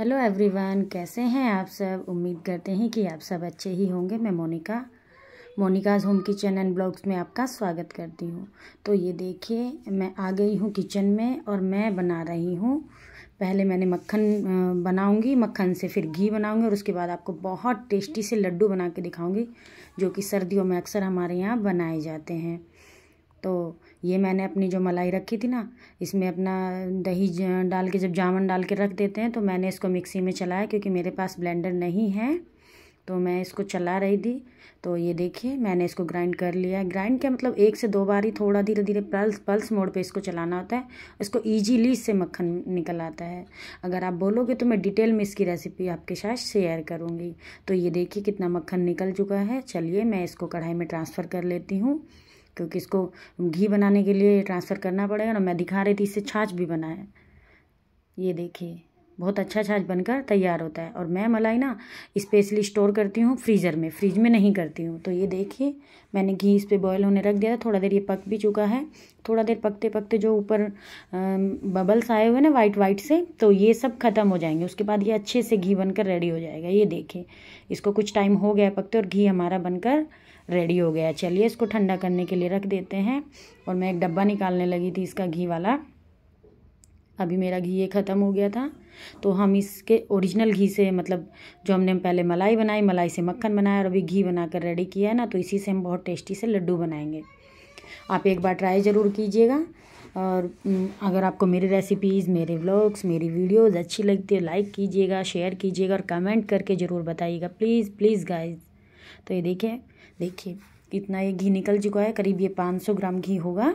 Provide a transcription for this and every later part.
hello everyone कैसे हैं आप सब उम्मीद करते हैं कि आप सब अच्छे ही होंगे मैं Monika Monika's home kitchen and blogs में आपका स्वागत करती हूँ तो ये देखिए मैं आ गई हूँ किचन में और मैं बना रही हूँ पहले मैंने मक्खन बनाऊंगी मक्खन से फिर घी बनाऊंगी और उसके बाद आपको बहुत टेस्टी से लड्डू बना के दिखाऊँगी जो कि सर्दियों में अक्सर हमारे यहाँ बनाए जाते हैं तो ये मैंने अपनी जो मलाई रखी थी ना इसमें अपना दही डाल के जब जामन डाल के रख देते हैं तो मैंने इसको मिक्सी में चलाया क्योंकि मेरे पास ब्लेंडर नहीं है तो मैं इसको चला रही थी तो ये देखिए मैंने इसको ग्राइंड कर लिया ग्राइंड क्या मतलब एक से दो बार ही थोड़ा धीरे धीरे पल्स पल्स मोड पे इसको चलाना होता है इसको इजीली इससे मक्खन निकल आता है अगर आप बोलोगे तो मैं डिटेल में इसकी रेसिपी आपके साथ शेयर करूँगी तो ये देखिए कितना मक्खन निकल चुका है चलिए मैं इसको कढ़ाई में ट्रांसफ़र कर लेती हूँ क्योंकि इसको घी बनाने के लिए ट्रांसफ़र करना पड़ेगा ना मैं दिखा रही थी इससे छाछ भी बना है ये देखिए बहुत अच्छा छाछ बनकर तैयार होता है और मैं मलाई ना स्पेशली स्टोर करती हूँ फ्रीज़र में फ्रीज में नहीं करती हूँ तो ये देखिए मैंने घी इस पर बॉयल होने रख दिया था थोड़ा देर ये पक भी चुका है थोड़ा देर पकते पकते जो ऊपर बबल्स आए हुए ना वाइट वाइट से तो ये सब ख़त्म हो जाएंगे उसके बाद ये अच्छे से घी बनकर रेडी हो जाएगा ये देखिए इसको कुछ टाइम हो गया पकते और घी हमारा बनकर रेडी हो गया चलिए इसको ठंडा करने के लिए रख देते हैं और मैं एक डब्बा निकालने लगी थी इसका घी वाला अभी मेरा घी ये ख़त्म हो गया था तो हम इसके ओरिजिनल घी से मतलब जो हमने पहले मलाई बनाई मलाई से मक्खन बनाया और अभी घी बनाकर रेडी किया है ना तो इसी से हम बहुत टेस्टी से लड्डू बनाएंगे आप एक बार ट्राई ज़रूर कीजिएगा और अगर आपको मेरी रेसिपीज़ मेरे व्लॉग्स मेरी वीडियोज़ अच्छी लगती है लाइक कीजिएगा शेयर कीजिएगा और कमेंट करके ज़रूर बताइएगा प्लीज़ प्लीज़ गाइज तो ये देखिए देखिए कितना ये घी निकल चुका है करीब ये पाँच सौ ग्राम घी होगा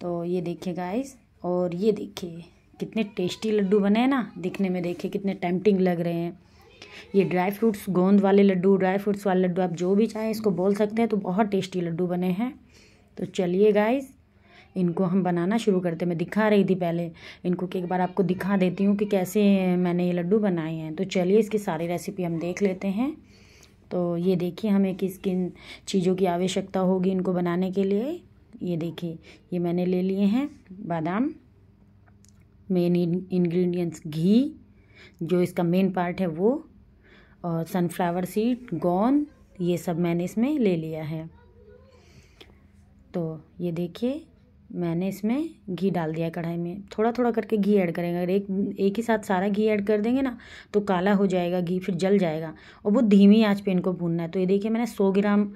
तो ये देखिए गाइस और ये देखिए कितने टेस्टी लड्डू बने हैं ना दिखने में देखिए कितने टेम्पटिंग लग रहे हैं ये ड्राई फ्रूट्स गोंद वाले लड्डू ड्राई फ्रूट्स वाले लड्डू आप जो भी चाहें इसको बोल सकते हैं तो बहुत टेस्टी लड्डू बने हैं तो चलिए गाइस इनको हम बनाना शुरू करते मैं दिखा रही थी पहले इनको कि एक बार आपको दिखा देती हूँ कि कैसे मैंने ये लड्डू बनाए हैं तो चलिए इसकी सारी रेसिपी हम देख लेते हैं तो ये देखिए हमें किस किन चीज़ों की आवश्यकता होगी इनको बनाने के लिए ये देखिए ये मैंने ले लिए हैं बादाम मेन इंग्रेडिएंट्स घी जो इसका मेन पार्ट है वो और सनफ्लावर सीड गॉन ये सब मैंने इसमें ले लिया है तो ये देखिए मैंने इसमें घी डाल दिया कढ़ाई में थोड़ा थोड़ा करके घी ऐड करेंगे अगर एक एक ही साथ सारा घी ऐड कर देंगे ना तो काला हो जाएगा घी फिर जल जाएगा और बहुत धीमी आंच पे इनको भूनना है तो ये देखिए मैंने सौ ग्राम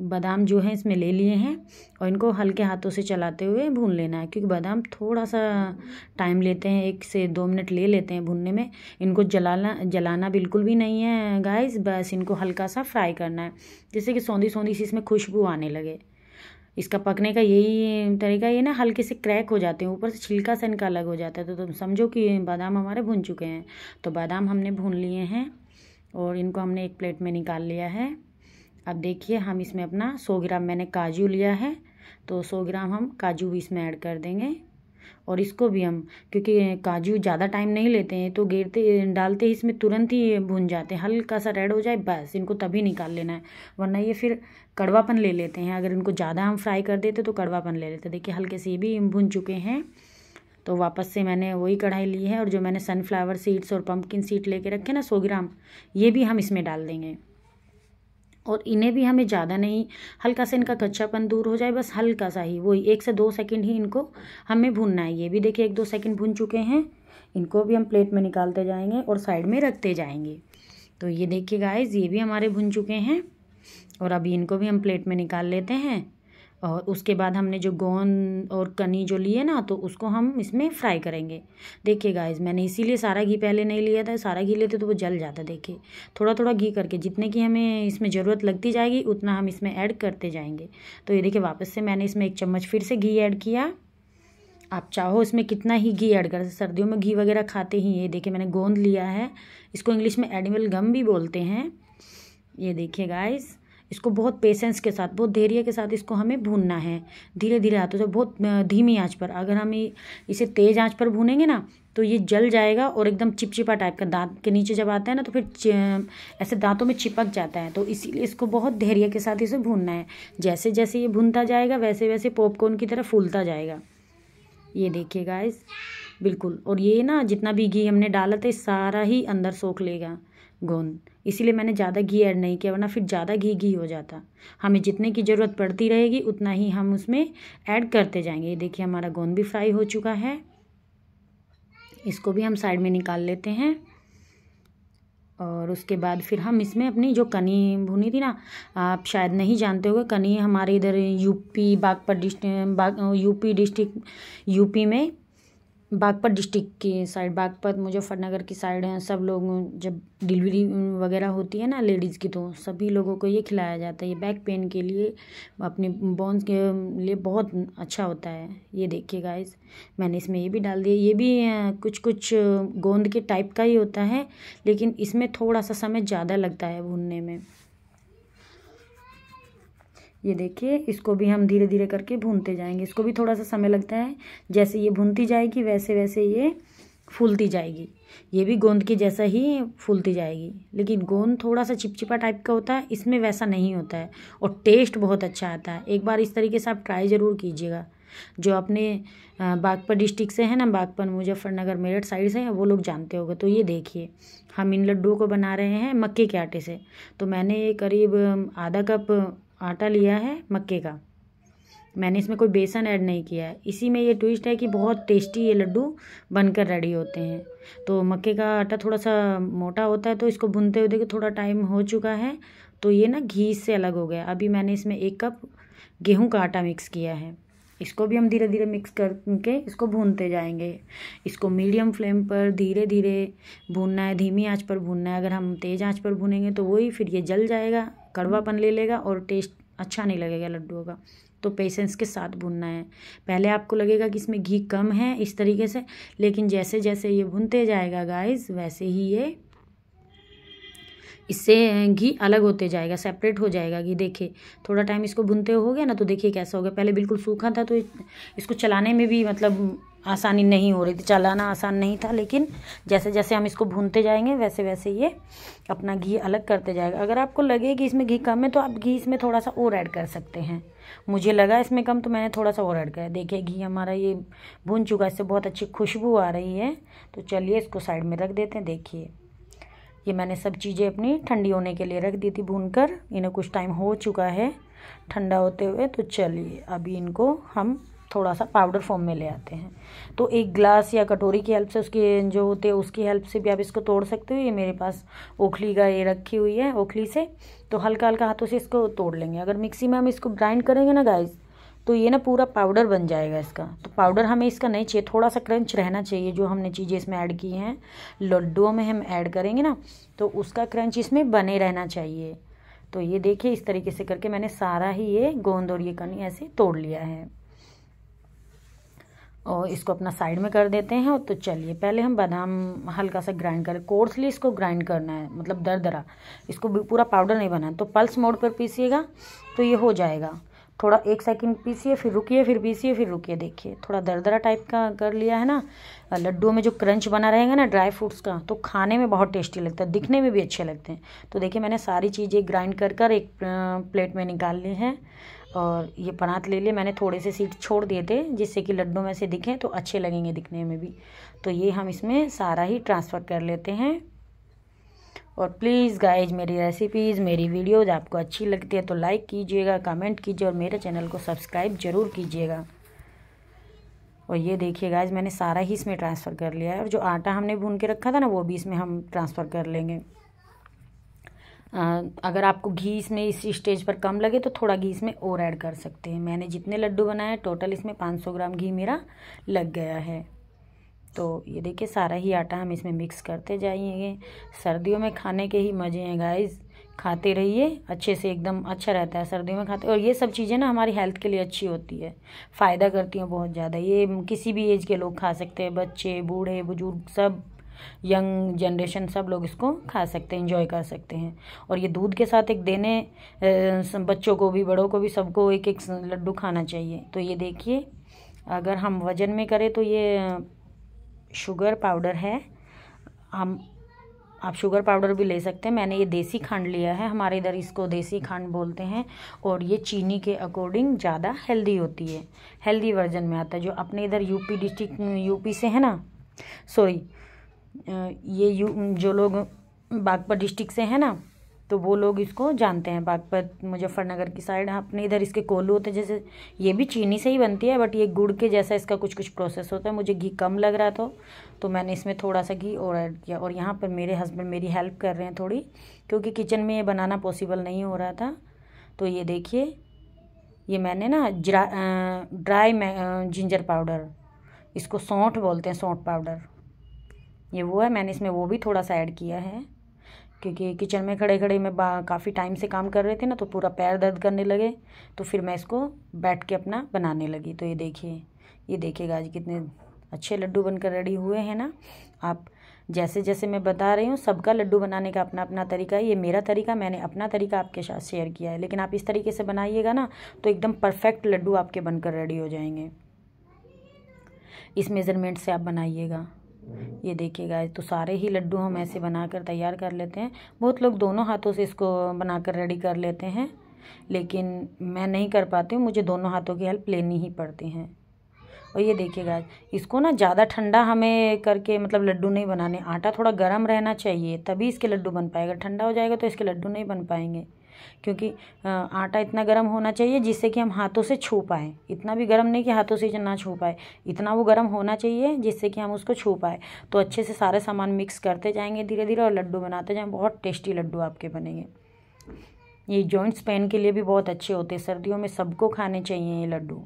बादाम जो है इसमें ले लिए हैं और इनको हल्के हाथों से चलाते हुए भून लेना है क्योंकि बादाम थोड़ा सा टाइम लेते हैं एक से दो मिनट ले लेते हैं भूनने में इनको जलाना जलाना बिल्कुल भी नहीं है गाइस बस इनको हल्का सा फ्राई करना है जैसे कि सौंधी सौंधी सी इसमें खुशबू आने लगे इसका पकने का यही तरीका ये ना हल्के से क्रैक हो जाते हैं ऊपर से छिलका सा इनका अलग हो जाता है तो तुम समझो कि बादाम हमारे भुन चुके हैं तो बादाम हमने भून लिए हैं और इनको हमने एक प्लेट में निकाल लिया है अब देखिए हम इसमें अपना सौ ग्राम मैंने काजू लिया है तो सौ ग्राम हम काजू भी इसमें ऐड कर देंगे और इसको भी हम क्योंकि काजू ज़्यादा टाइम नहीं लेते हैं तो गिरते डालते ही इसमें तुरंत ही भुन जाते हैं हल्का सा रेड हो जाए बस इनको तभी निकाल लेना है वरना ये फिर कड़वापन ले लेते हैं अगर इनको ज़्यादा हम फ्राई कर देते तो कड़वापन ले लेते देखिए हल्के से भी भुन चुके हैं तो वापस से मैंने वही कढ़ाई ली है और जो मैंने सनफ्लावर सीड्स और पम्पकिन सीड लेके रखे ना सौ ग्राम ये भी हम इसमें डाल देंगे और इन्हें भी हमें ज़्यादा नहीं हल्का सा इनका कच्चापन दूर हो जाए बस हल्का सा ही वही एक से दो सेकंड ही इनको हमें भूनना है ये भी देखिए एक दो सेकंड भून चुके हैं इनको भी हम प्लेट में निकालते जाएंगे और साइड में रखते जाएंगे तो ये देखिए गाइज ये भी हमारे भुन चुके हैं और अभी इनको भी हम प्लेट में निकाल लेते हैं और उसके बाद हमने जो गोंद और कनी जो लिए ना तो उसको हम इसमें फ्राई करेंगे देखिए गाइस मैंने इसीलिए सारा घी पहले नहीं लिया था सारा घी लेते तो वो जल जाता देखिए थोड़ा थोड़ा घी करके जितने की हमें इसमें ज़रूरत लगती जाएगी उतना हम इसमें ऐड करते जाएंगे तो ये देखिए वापस से मैंने इसमें एक चम्मच फिर से घी ऐड किया आप चाहो इसमें कितना ही घी ऐड कर सर्दियों में घी वगैरह खाते ही ये देखिए मैंने गोंद लिया है इसको इंग्लिश में एडिमल गम भी बोलते हैं ये देखिए गाइज़ इसको बहुत पेशेंस के साथ बहुत धैर्य के साथ इसको हमें भूनना है धीरे धीरे हाथों से बहुत धीमी आंच पर अगर हम इसे तेज़ आंच पर भूनेंगे ना तो ये जल जाएगा और एकदम चिपचिपा टाइप का दांत के नीचे जब आता है ना तो फिर ऐसे दांतों में चिपक जाता है तो इसीलिए इसको बहुत धैर्य के साथ इसे भूनना है जैसे जैसे ये भूनता जाएगा वैसे वैसे पॉपकॉर्न की तरह फूलता जाएगा ये देखिए गाइस बिल्कुल और ये ना जितना भी घी हमने डाला था सारा ही अंदर सोख लेगा गोंद इसीलिए मैंने ज़्यादा घी ऐड नहीं किया वरना फिर ज़्यादा घी घी हो जाता हमें जितने की ज़रूरत पड़ती रहेगी उतना ही हम उसमें ऐड करते जाएंगे ये देखिए हमारा गोंद भी फ्राई हो चुका है इसको भी हम साइड में निकाल लेते हैं और उसके बाद फिर हम इसमें अपनी जो कनी भुनी थी ना आप शायद नहीं जानते होंगे कनी हमारे इधर यूपी बागपत डिस्ट्रिक बाग यूपी डिस्ट्रिक्ट यूपी में बागपत डिस्ट्रिक्ट के साइड बागपत मुजफ्फरनगर की साइड हैं सब लोग जब डिलीवरी वगैरह होती है ना लेडीज़ की तो सभी लोगों को ये खिलाया जाता है ये बैक पेन के लिए अपने बोन्स के लिए बहुत अच्छा होता है ये देखिए गाइस मैंने इसमें ये भी डाल दिया ये भी कुछ कुछ गोंद के टाइप का ही होता है लेकिन इसमें थोड़ा सा समय ज़्यादा लगता है भूनने में ये देखिए इसको भी हम धीरे धीरे करके भूनते जाएंगे इसको भी थोड़ा सा समय लगता है जैसे ये भूनती जाएगी वैसे वैसे ये फूलती जाएगी ये भी गोंद के जैसा ही फूलती जाएगी लेकिन गोंद थोड़ा सा चिपचिपा टाइप का होता है इसमें वैसा नहीं होता है और टेस्ट बहुत अच्छा आता है एक बार इस तरीके से आप ट्राई ज़रूर कीजिएगा जो अपने बागपत डिस्ट्रिक्ट से है ना बागपत मुजफ्फरनगर मेरठ साइड से वो लोग जानते होंगे तो ये देखिए हम इन लड्डू को बना रहे हैं मक्के के आटे से तो मैंने ये करीब आधा कप आटा लिया है मक्के का मैंने इसमें कोई बेसन ऐड नहीं किया है इसी में ये ट्विस्ट है कि बहुत टेस्टी ये लड्डू बनकर रेडी होते हैं तो मक्के का आटा थोड़ा सा मोटा होता है तो इसको भुनते हुए देखो थोड़ा टाइम हो चुका है तो ये ना घी से अलग हो गया अभी मैंने इसमें एक कप गेहूं का आटा मिक्स किया है इसको भी हम धीरे धीरे मिक्स करके इसको भूनते जाएंगे इसको मीडियम फ्लेम पर धीरे धीरे भूनना है धीमी आंच पर भूनना है अगर हम तेज़ आंच पर भूनेंगे तो वही फिर ये जल जाएगा कड़वापन ले लेगा और टेस्ट अच्छा नहीं लगेगा लड्डुओं का तो पेशेंस के साथ भूनना है पहले आपको लगेगा कि इसमें घी कम है इस तरीके से लेकिन जैसे जैसे ये भूनते जाएगा गाइस वैसे ही ये इससे घी अलग होते जाएगा सेपरेट हो जाएगा घी देखिए थोड़ा टाइम इसको भुनते हो गया ना तो देखिए कैसा हो गया पहले बिल्कुल सूखा था तो इसको चलाने में भी मतलब आसानी नहीं हो रही थी चलाना आसान नहीं था लेकिन जैसे जैसे हम इसको भूनते जाएंगे वैसे वैसे ये अपना घी अलग करते जाएगा अगर आपको लगे कि इसमें घी कम है तो आप घी इसमें थोड़ा सा और ऐड कर सकते हैं मुझे लगा इसमें कम तो मैंने थोड़ा सा और ऐड किया देखिए घी हमारा ये भून चुका इससे बहुत अच्छी खुशबू आ रही है तो चलिए इसको साइड में रख देते हैं देखिए ये मैंने सब चीज़ें अपनी ठंडी होने के लिए रख दी थी भून कर इन्हें कुछ टाइम हो चुका है ठंडा होते हुए तो चलिए अभी इनको हम थोड़ा सा पाउडर फॉर्म में ले आते हैं तो एक ग्लास या कटोरी की हेल्प से उसके जो होते हैं उसकी हेल्प से भी आप इसको तोड़ सकते हो ये मेरे पास ओखली का ये रखी हुई है ओखली से तो हल्का हल्का हाथों से इसको तोड़ लेंगे अगर मिक्सी में हम इसको ग्राइंड करेंगे ना गाइस तो ये ना पूरा पाउडर बन जाएगा इसका तो पाउडर हमें इसका नहीं चाहिए थोड़ा सा क्रंच रहना चाहिए जो हमने चीज़ें इसमें ऐड की हैं लड्डुओं में हम ऐड करेंगे ना तो उसका क्रंच इसमें बने रहना चाहिए तो ये देखिए इस तरीके से करके मैंने सारा ही ये गोंद और ये कनी ऐसे तोड़ लिया है और इसको अपना साइड में कर देते हैं तो चलिए पहले हम बादाम हल्का सा ग्राइंड करें कोर्सली इसको ग्राइंड करना है मतलब दर दरा इसको पूरा पाउडर नहीं बना तो पल्स मोड पर पीसिएगा तो ये हो जाएगा थोड़ा एक सेकंड पीसिए फिर रुकिए फिर पीसिए फिर रुकिए देखिए थोड़ा दरदरा टाइप का कर लिया है ना लड्डू में जो क्रंच बना रहेगा ना ड्राई फ्रूट्स का तो खाने में बहुत टेस्टी लगता है दिखने में भी अच्छे लगते हैं तो देखिए मैंने सारी चीज़ें ग्राइंड कर कर एक प्लेट में निकाल ली हैं और ये परात ले लिए मैंने थोड़े से सीट छोड़ दिए थे जिससे कि लड्डू में से दिखें तो अच्छे लगेंगे दिखने में भी तो ये हम इसमें सारा ही ट्रांसफ़र कर लेते हैं और प्लीज़ गाइज मेरी रेसिपीज़ मेरी वीडियोज़ आपको अच्छी लगती है तो लाइक कीजिएगा कमेंट कीजिए और मेरे चैनल को सब्सक्राइब ज़रूर कीजिएगा और ये देखिए गाइज मैंने सारा ही इसमें ट्रांसफ़र कर लिया है और जो आटा हमने भून के रखा था ना वो भी इसमें हम ट्रांसफ़र कर लेंगे आ, अगर आपको घी इसमें इस स्टेज पर कम लगे तो थोड़ा घी इसमें और ऐड कर सकते हैं मैंने जितने लड्डू बनाए टोटल इसमें 500 ग्राम घी मेरा लग गया है तो ये देखिए सारा ही आटा हम इसमें मिक्स करते जाएंगे सर्दियों में खाने के ही मज़े हैं गाइस खाते रहिए अच्छे से एकदम अच्छा रहता है सर्दियों में खाते और ये सब चीज़ें ना हमारी हेल्थ के लिए अच्छी होती है फ़ायदा करती हैं बहुत ज़्यादा ये किसी भी एज के लोग खा सकते हैं बच्चे बूढ़े बुजुर्ग सब यंग जनरेशन सब लोग इसको खा सकते हैं इंजॉय कर सकते हैं और ये दूध के साथ एक देने बच्चों को भी बड़ों को भी सबको एक एक लड्डू खाना चाहिए तो ये देखिए अगर हम वज़न में करें तो ये शुगर पाउडर है हम आप शुगर पाउडर भी ले सकते हैं मैंने ये देसी खंड लिया है हमारे इधर इसको देसी खंड बोलते हैं और ये चीनी के अकॉर्डिंग ज़्यादा हेल्दी होती है हेल्दी वर्जन में आता है जो अपने इधर यूपी डिस्ट्रिक्ट यूपी से है ना सॉरी ये यू जो लोग बागपत डिस्ट्रिक्ट से है ना तो वो लोग इसको जानते हैं बागपत मुजफ्फरनगर की साइड हाँ, अपने इधर इसके कोल्लू होते हैं जैसे ये भी चीनी से ही बनती है बट ये गुड़ के जैसा इसका कुछ कुछ प्रोसेस होता है मुझे घी कम लग रहा था तो मैंने इसमें थोड़ा सा घी और ऐड किया और यहाँ पर मेरे हस्बैंड मेरी हेल्प कर रहे हैं थोड़ी क्योंकि किचन में ये बनाना पॉसिबल नहीं हो रहा था तो ये देखिए ये मैंने ना ड्राई जिंजर पाउडर इसको सौंठ बोलते हैं सौंठ पाउडर ये वो है मैंने इसमें वो भी थोड़ा सा ऐड किया है क्योंकि किचन में खड़े खड़े मैं काफ़ी टाइम से काम कर रहे थे ना तो पूरा पैर दर्द करने लगे तो फिर मैं इसको बैठ के अपना बनाने लगी तो ये देखिए ये देखिएगा आज कितने अच्छे लड्डू बनकर रेडी हुए हैं ना आप जैसे जैसे मैं बता रही हूँ सबका लड्डू बनाने का अपना अपना तरीका है ये मेरा तरीका मैंने अपना तरीका आपके साथ शेयर किया है लेकिन आप इस तरीके से बनाइएगा ना तो एकदम परफेक्ट लड्डू आपके बनकर रेडी हो जाएंगे इस मेज़रमेंट से आप बनाइएगा ये देखिए गाइस तो सारे ही लड्डू हम ऐसे बनाकर तैयार कर लेते हैं बहुत लोग दोनों हाथों से इसको बनाकर रेडी कर लेते हैं लेकिन मैं नहीं कर पाती हूँ मुझे दोनों हाथों की हेल्प लेनी ही पड़ती हैं और ये देखिए गाइस इसको ना ज़्यादा ठंडा हमें करके मतलब लड्डू नहीं बनाने आटा थोड़ा गर्म रहना चाहिए तभी इसके लड्डू बन पाएगा ठंडा हो जाएगा तो इसके लड्डू नहीं बन पाएंगे क्योंकि आटा इतना गर्म होना चाहिए जिससे कि हम हाथों से छू पाएँ इतना भी गर्म नहीं कि हाथों से ना छू पाए इतना वो गर्म होना चाहिए जिससे कि हम उसको छू पाए तो अच्छे से सारे सामान मिक्स करते जाएंगे धीरे धीरे और लड्डू बनाते जाएँ बहुत टेस्टी लड्डू आपके बनेंगे ये जॉइंट्स पेन के लिए भी बहुत अच्छे होते हैं सर्दियों में सबको खाने चाहिए ये लड्डू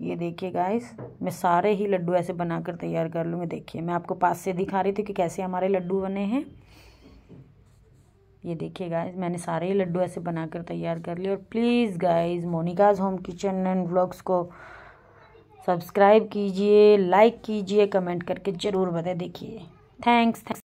ये देखिए गाइस मैं सारे ही लड्डू ऐसे बनाकर तैयार कर लूँगी देखिए मैं आपको पास से दिखा रही थी कि कैसे हमारे लड्डू बने हैं ये देखिए गाइज मैंने सारे ही लड्डू ऐसे बनाकर तैयार कर लिए और please guys Monika's home kitchen and vlogs को सब्सक्राइब कीजिए लाइक कीजिए कमेंट करके ज़रूर बताए देखिए थैंक्स थैंक्स